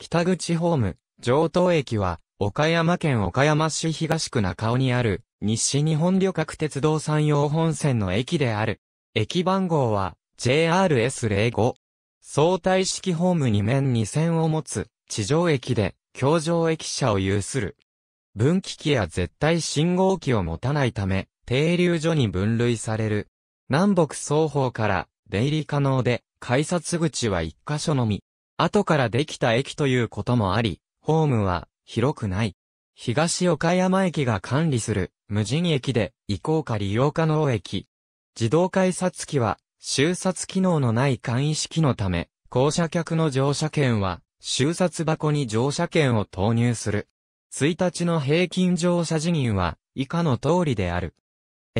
北口ホーム、上東駅は、岡山県岡山市東区中尾にある、西日本旅客鉄道山陽本線の駅である。駅番号は、JRS05。相対式ホーム2面2線を持つ、地上駅で、橋上駅舎を有する。分岐器や絶対信号機を持たないため、停留所に分類される。南北双方から、出入り可能で、改札口は1箇所のみ。後からできた駅ということもあり、ホームは広くない。東岡山駅が管理する無人駅で移行か利用可能駅。自動改札機は終札機能のない簡易式のため、降車客の乗車券は終札箱に乗車券を投入する。1日の平均乗車人員は以下の通りである。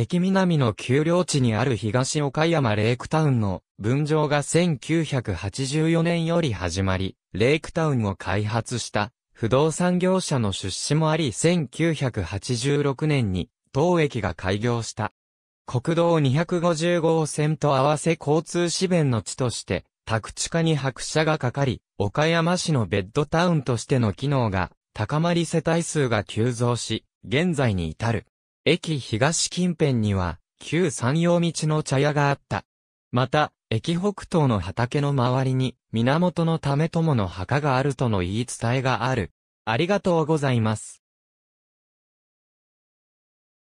駅南の丘陵地にある東岡山レイクタウンの分譲が1984年より始まり、レイクタウンを開発した不動産業者の出資もあり1986年に当駅が開業した。国道250号線と合わせ交通支弁の地として宅地化に拍車がかかり、岡山市のベッドタウンとしての機能が高まり世帯数が急増し、現在に至る。駅東近辺には、旧山陽道の茶屋があった。また、駅北東の畑の周りに、源のたともの墓があるとの言い伝えがある。ありがとうございます。